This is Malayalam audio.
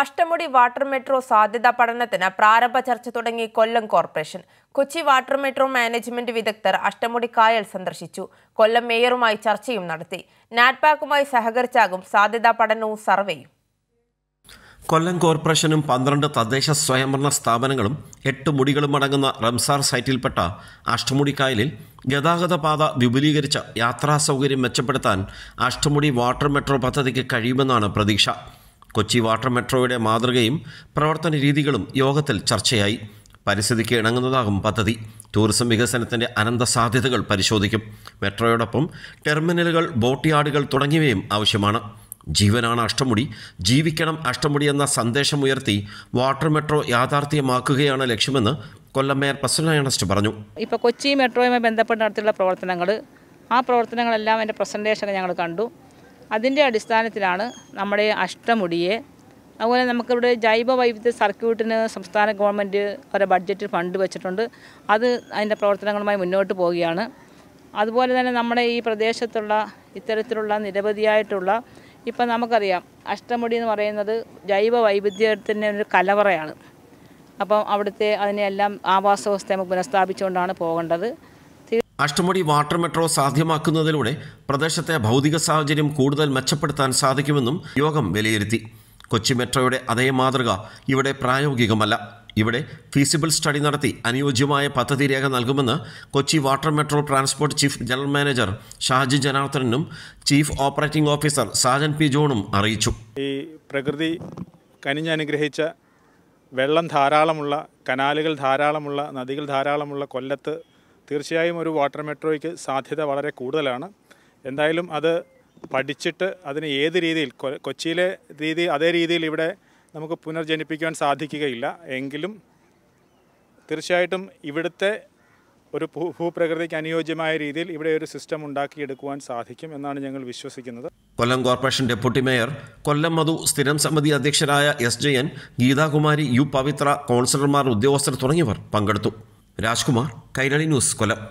അഷ്ടമുടി വാട്ടർ മെട്രോ സാധ്യതാ പഠനത്തിന് പ്രാരംഭ ചർച്ച തുടങ്ങി Kollam corporation Kochi water metro management വിദഗ്ധർ അഷ്ടമുടി കായൽ സന്ദർശിച്ചു കൊല്ലം മേയറുമായി ചർച്ചയും നടത്തി നാറ്റ്പാക്കുമായി സഹകരിച്ചാകും സാധ്യതാ പഠനവും സർവേയും കൊല്ലം കോർപ്പറേഷനും പന്ത്രണ്ട് തദ്ദേശ സ്വയംഭരണ സ്ഥാപനങ്ങളും എട്ട് മുടികളും അടങ്ങുന്ന റംസാർ സൈറ്റിൽപ്പെട്ട അഷ്ടമുടി കായലിൽ ഗതാഗത പാത വിപുലീകരിച്ച യാത്രാ സൗകര്യം മെച്ചപ്പെടുത്താൻ അഷ്ടമുടി വാട്ടർ മെട്രോ പദ്ധതിക്ക് കഴിയുമെന്നാണ് പ്രതീക്ഷ കൊച്ചി വാട്ടർ മെട്രോയുടെ മാതൃകയും പ്രവർത്തന രീതികളും യോഗത്തിൽ ചർച്ചയായി പരിസ്ഥിതിക്ക് ഇണങ്ങുന്നതാകും പദ്ധതി ടൂറിസം വികസനത്തിൻ്റെ അനന്ത സാധ്യതകൾ പരിശോധിക്കും മെട്രോയോടൊപ്പം ടെർമിനലുകൾ ബോട്ട് യാർഡുകൾ തുടങ്ങിയവയും ആവശ്യമാണ് ജീവനാണ് അഷ്ടമുടി ജീവിക്കണം അഷ്ടമുടി എന്ന സന്ദേശമുയർത്തി വാട്ടർ മെട്രോ യാഥാർത്ഥ്യമാക്കുകയാണ് ലക്ഷ്യമെന്ന് കൊല്ലം മേയർ പ്രസന്നയണസ്റ്റ് പറഞ്ഞു ഇപ്പോൾ കൊച്ചി മെട്രോയുമായി ബന്ധപ്പെട്ട് നടത്തിയുള്ള പ്രവർത്തനങ്ങൾ ആ പ്രവർത്തനങ്ങളെല്ലാം എൻ്റെ പ്രസൻറ്റേഷനെ ഞങ്ങൾ കണ്ടു അതിൻ്റെ അടിസ്ഥാനത്തിലാണ് നമ്മുടെ അഷ്ടമുടിയെ അതുപോലെ നമുക്കിവിടെ ജൈവ വൈവിധ്യ സർക്യൂട്ടിന് സംസ്ഥാന ഗവൺമെൻറ് ഒരു ബഡ്ജറ്റ് ഫണ്ട് വെച്ചിട്ടുണ്ട് അത് അതിൻ്റെ പ്രവർത്തനങ്ങളുമായി മുന്നോട്ട് പോവുകയാണ് അതുപോലെ തന്നെ നമ്മുടെ ഈ പ്രദേശത്തുള്ള ഇത്തരത്തിലുള്ള നിരവധിയായിട്ടുള്ള ഇപ്പം നമുക്കറിയാം അഷ്ടമുടി എന്ന് പറയുന്നത് ജൈവ വൈവിധ്യത്തിൻ്റെ ഒരു കലവറയാണ് അപ്പം അവിടുത്തെ അതിനെല്ലാം ആവാസ വ്യവസ്ഥ നമുക്ക് പുനഃസ്ഥാപിച്ചുകൊണ്ടാണ് പോകേണ്ടത് അഷ്ടമുടി വാട്ടർ മെട്രോ സാധ്യമാക്കുന്നതിലൂടെ പ്രദേശത്തെ ഭൗതിക സാഹചര്യം കൂടുതൽ മെച്ചപ്പെടുത്താൻ സാധിക്കുമെന്നും യോഗം വിലയിരുത്തി കൊച്ചി മെട്രോയുടെ അതേ മാതൃക ഇവിടെ പ്രായോഗികമല്ല ഇവിടെ ഫീസിബിൾ സ്റ്റഡി നടത്തി അനുയോജ്യമായ പദ്ധതി രേഖ നൽകുമെന്ന് Kochi water metro transport chief general manager Shaji ജനാർദ്ദനും chief operating officer Sajan P ജോണും അറിയിച്ചു ഈ പ്രകൃതി കനിഞ്ഞനുഗ്രഹിച്ച വെള്ളം ധാരാളമുള്ള കനാലുകൾ ധാരാളമുള്ള നദികൾ ധാരാളമുള്ള കൊല്ലത്ത് തീർച്ചയായും ഒരു വാട്ടർ മെട്രോയ്ക്ക് സാധ്യത വളരെ കൂടുതലാണ് എന്തായാലും അത് പഠിച്ചിട്ട് അതിന് ഏത് രീതിയിൽ കൊച്ചിയിലെ രീതി അതേ രീതിയിൽ ഇവിടെ നമുക്ക് പുനർജനിപ്പിക്കാൻ സാധിക്കുകയില്ല എങ്കിലും തീർച്ചയായിട്ടും ഇവിടുത്തെ ഒരു ഭൂപ്രകൃതിക്ക് അനുയോജ്യമായ രീതിയിൽ ഇവിടെ ഒരു സിസ്റ്റം ഉണ്ടാക്കിയെടുക്കുവാൻ സാധിക്കും എന്നാണ് ഞങ്ങൾ വിശ്വസിക്കുന്നത് Kollam corporation deputy mayor Kollam Madhu സ്ഥിരം സമിതി അധ്യക്ഷരായ എസ് ജയൻ ഗീതാകുമാരി യു പവിത്ര കൗൺസിലർമാർ ഉദ്യോഗസ്ഥർ തുടങ്ങിയവർ പങ്കെടുത്തു രാജ്കുമാർ കൈരളി ന്യൂസ് കൊല്ലം